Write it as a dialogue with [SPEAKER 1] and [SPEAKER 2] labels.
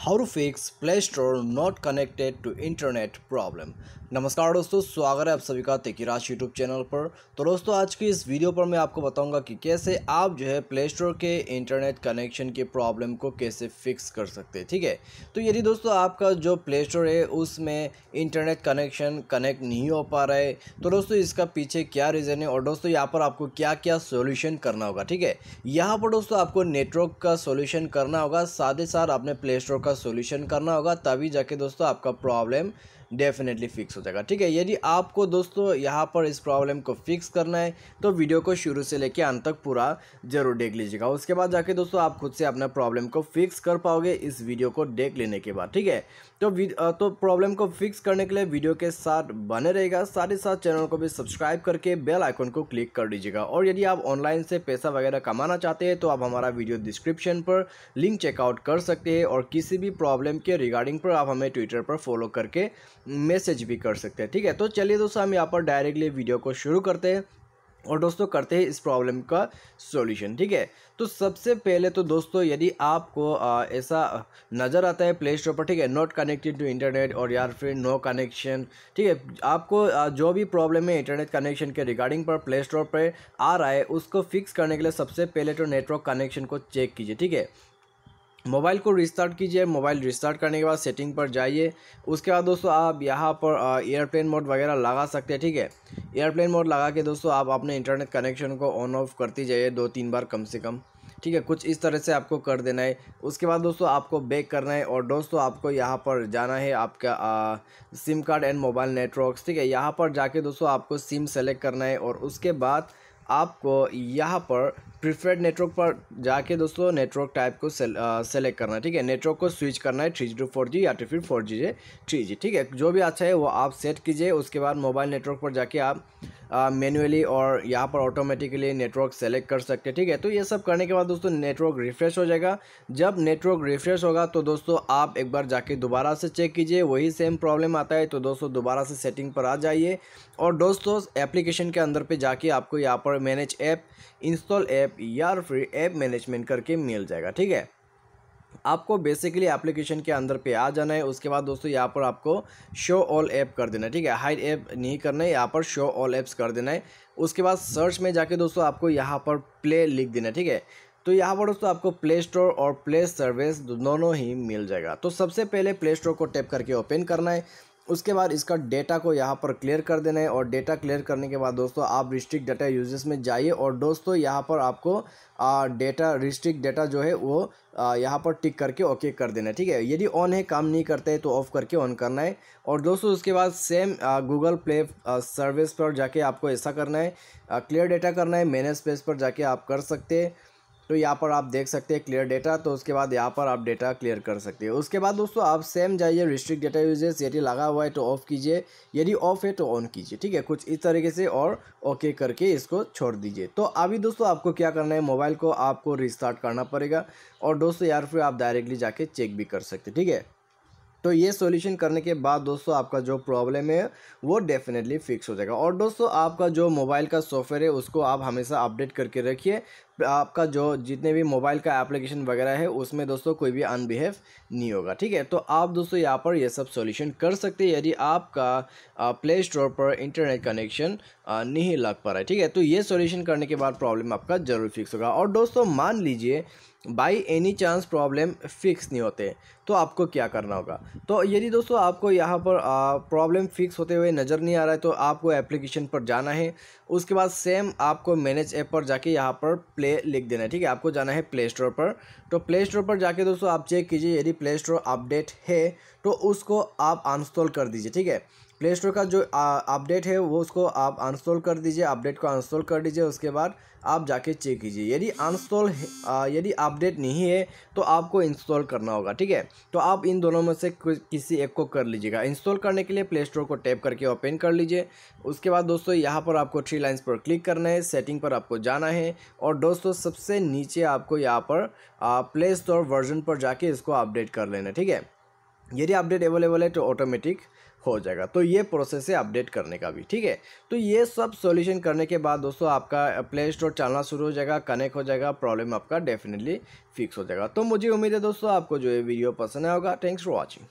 [SPEAKER 1] how to fix Play Store not connected to internet problem नमस्कार दोस्तों स्वागत है आप सभी का तेकी राज यूट्यूब चैनल पर तो दोस्तों आज की इस वीडियो पर मैं आपको बताऊंगा कि कैसे आप जो है प्ले स्टोर के इंटरनेट कनेक्शन की प्रॉब्लम को कैसे फिक्स कर सकते हैं ठीक है तो यदि दोस्तों आपका जो प्ले स्टोर है उसमें इंटरनेट कनेक्शन कनेक्ट नहीं हो पा रहा है तो दोस्तों इसका पीछे क्या रीज़न है और दोस्तों यहाँ पर आपको क्या क्या सोल्यूशन करना होगा ठीक है यहाँ पर दोस्तों आपको नेटवर्क का सोल्यूशन करना होगा साथ ही साथ आपने प्ले स्टोर आपका सोल्यूशन करना होगा तभी जाके दोस्तों आपका प्रॉब्लम डेफिनेटली फिक्स हो जाएगा ठीक है यदि आपको दोस्तों यहाँ पर इस प्रॉब्लम को फिक्स करना है तो वीडियो को शुरू से लेकर अंत तक पूरा जरूर देख लीजिएगा उसके बाद जाके दोस्तों आप खुद से अपना प्रॉब्लम को फिक्स कर पाओगे इस वीडियो को देख लेने के बाद ठीक है तो तो प्रॉब्लम को फिक्स करने के लिए वीडियो के साथ बने रहेगा साथ ही साथ चैनल को भी सब्सक्राइब करके बेल आइकन को क्लिक कर लीजिएगा और यदि आप ऑनलाइन से पैसा वगैरह कमाना चाहते हैं तो आप हमारा वीडियो डिस्क्रिप्शन पर लिंक चेकआउट कर सकते हैं और किसी भी प्रॉब्लम के रिगार्डिंग पर आप हमें ट्विटर पर फॉलो करके मैसेज भी कर सकते हैं ठीक है तो चलिए दोस्तों हम यहाँ पर डायरेक्टली वीडियो को शुरू करते हैं और दोस्तों करते हैं इस प्रॉब्लम का सॉल्यूशन ठीक है तो सबसे पहले तो दोस्तों यदि आपको ऐसा नज़र आता है प्ले स्टोर पर ठीक है नॉट कनेक्टेड टू इंटरनेट और यार फिर नो कनेक्शन ठीक है आपको आ, जो भी प्रॉब्लम है इंटरनेट कनेक्शन के रिगार्डिंग पर प्ले स्टोर पर आ रहा है उसको फिक्स करने के लिए सबसे पहले तो नेटवर्क कनेक्शन को चेक कीजिए ठीक है मोबाइल को रिस्टार्ट कीजिए मोबाइल रिस्टार्ट करने के बाद सेटिंग पर जाइए उसके बाद दोस्तों आप यहाँ पर एयरप्लेन मोड वगैरह लगा सकते हैं ठीक है एयरप्लेन मोड लगा के दोस्तों आप अपने इंटरनेट कनेक्शन को ऑन ऑफ करती जाइए दो तीन बार कम से कम ठीक है कुछ इस तरह से आपको कर देना है उसके बाद दोस्तों आपको बैक करना है और दोस्तों आपको यहाँ पर जाना है आपका आ, SIM card and mobile network ठीक है यहाँ पर जाके दोस्तों आपको सिम सेलेक्ट करना है और उसके बाद आपको यहाँ पर प्रीफर्ड नेटवर्क पर जाके दोस्तों नेटवर्क टाइप को सेल, सेलेक्ट करना है ठीक है नेटवर्क को स्विच करना है three G to four G या तो फिर फोर जी थ्री जी ठीक है जो भी अच्छा है वो आप सेट कीजिए उसके बाद मोबाइल नेटवर्क पर जाके आप मैनुअली और यहाँ पर ऑटोमेटिकली नेटवर्क सेलेक्ट कर सकते हैं ठीक है तो ये सब करने के बाद दोस्तों नेटवर्क रिफ्रेश हो जाएगा जब नेटवर्क रिफ्रेश होगा तो दोस्तों आप एक बार जाके दोबारा से चेक कीजिए वही सेम प्रॉब्लम आता है तो दोस्तों दोबारा से सेटिंग पर आ जाइए और दोस्तों एप्लीकेशन के अंदर पर जाके आपको यहाँ पर मैनेज ऐप इंस्टॉल ऐप या फिर ऐप मैनेजमेंट करके मिल जाएगा ठीक है आपको बेसिकली एप्लीकेशन के अंदर पे आ जाना है उसके बाद दोस्तों यहाँ पर आपको शो ऑल ऐप कर देना है ठीक है हाइड ऐप नहीं करना है यहाँ पर शो ऑल ऐप्स कर देना है उसके बाद सर्च में जाके दोस्तों आपको यहाँ पर प्ले लिख देना है ठीक है तो यहाँ पर दोस्तों आपको प्ले स्टोर और प्ले सर्विस दोनों ही मिल जाएगा तो सबसे पहले प्ले स्टोर को टैप करके ओपन करना है उसके बाद इसका डेटा को यहाँ पर क्लियर कर देना है और डेटा क्लियर करने के बाद दोस्तों आप रिस्ट्रिक्ट डाटा यूजेस में जाइए और दोस्तों यहाँ पर आपको डेटा रिस्ट्रिक्ट डेटा जो है वो यहाँ पर टिक करके ओके कर देना है ठीक है यदि ऑन है काम नहीं करते है तो ऑफ़ करके ऑन करना है और दोस्तों उसके बाद सेम गूगल प्ले सर्विस पर जाके आपको ऐसा करना है क्लियर डेटा करना है मैनेज पेज पर जाके आप कर सकते हैं तो यहाँ पर आप देख सकते हैं क्लियर डेटा तो उसके बाद यहाँ पर आप डेटा क्लियर कर सकते हैं उसके बाद दोस्तों आप सेम जाइए रिस्ट्रिक्ट डेटा यूजेस यदि लगा हुआ है तो ऑफ़ कीजिए यदि ऑफ है तो ऑन कीजिए ठीक है कुछ इस तरीके से और ओके करके इसको छोड़ दीजिए तो अभी दोस्तों आपको क्या करना है मोबाइल को आपको रिस्टार्ट करना पड़ेगा और दोस्तों यार फिर आप डायरेक्टली जाके चेक भी कर सकते ठीक है तो ये सॉल्यूशन करने के बाद दोस्तों आपका जो प्रॉब्लम है वो डेफिनेटली फिक्स हो जाएगा और दोस्तों आपका जो मोबाइल का सॉफ्टवेयर है उसको आप हमेशा अपडेट करके रखिए आपका जो जितने भी मोबाइल का एप्लीकेशन वगैरह है उसमें दोस्तों कोई भी अनबिहेव नहीं होगा ठीक है तो आप दोस्तों यहाँ पर ये सब सॉल्यूशन कर सकते हैं यदि आपका प्ले स्टोर पर इंटरनेट कनेक्शन नहीं लग पा रहा है ठीक है तो ये सॉल्यूशन करने के बाद प्रॉब्लम आपका जरूर फिक्स होगा और दोस्तों मान लीजिए by any chance problem fix नहीं होते तो आपको क्या करना होगा तो यदि दोस्तों आपको यहाँ पर प्रॉब्लम फिक्स होते हुए नज़र नहीं आ रहा है तो आपको एप्लीकेशन पर जाना है उसके बाद सेम आपको मैनेज ऐप पर जाके यहाँ पर प्ले लिख देना है ठीक है आपको जाना है प्ले स्टोर पर तो प्ले स्टोर पर जाके दोस्तों आप चेक कीजिए यदि प्ले स्टोर अपडेट है तो उसको आप अनस्टॉल कर दीजिए ठीक है प्ले स्टोर का जो अपडेट है वो उसको आप अनस्टॉल कर दीजिए अपडेट को अनस्टॉल कर दीजिए उसके बाद आप जाके चेक कीजिए यदि अनस्टॉल यदि अपडेट नहीं है तो आपको इंस्टॉल करना होगा ठीक है तो आप इन दोनों में से किसी एक को कर लीजिएगा इंस्टॉल करने के लिए प्ले स्टोर को टैप करके ओपन कर लीजिए उसके बाद दोस्तों यहाँ पर आपको थ्री लाइन्स पर क्लिक करना है सेटिंग पर आपको जाना है और दोस्तों सबसे नीचे आपको यहाँ पर प्ले स्टोर वर्जन पर जाके इसको अपडेट कर लेना ठीक है यदि अपडेट अवेलेबल है तो ऑटोमेटिक हो जाएगा तो ये प्रोसेस है अपडेट करने का भी ठीक है तो ये सब सॉल्यूशन करने के बाद दोस्तों आपका प्ले स्टोर चलना शुरू हो जाएगा कनेक्ट हो जाएगा प्रॉब्लम आपका डेफिनेटली फिक्स हो जाएगा तो मुझे उम्मीद है दोस्तों आपको जो ये वीडियो पसंद आएगा थैंक्स फॉर वॉचिंग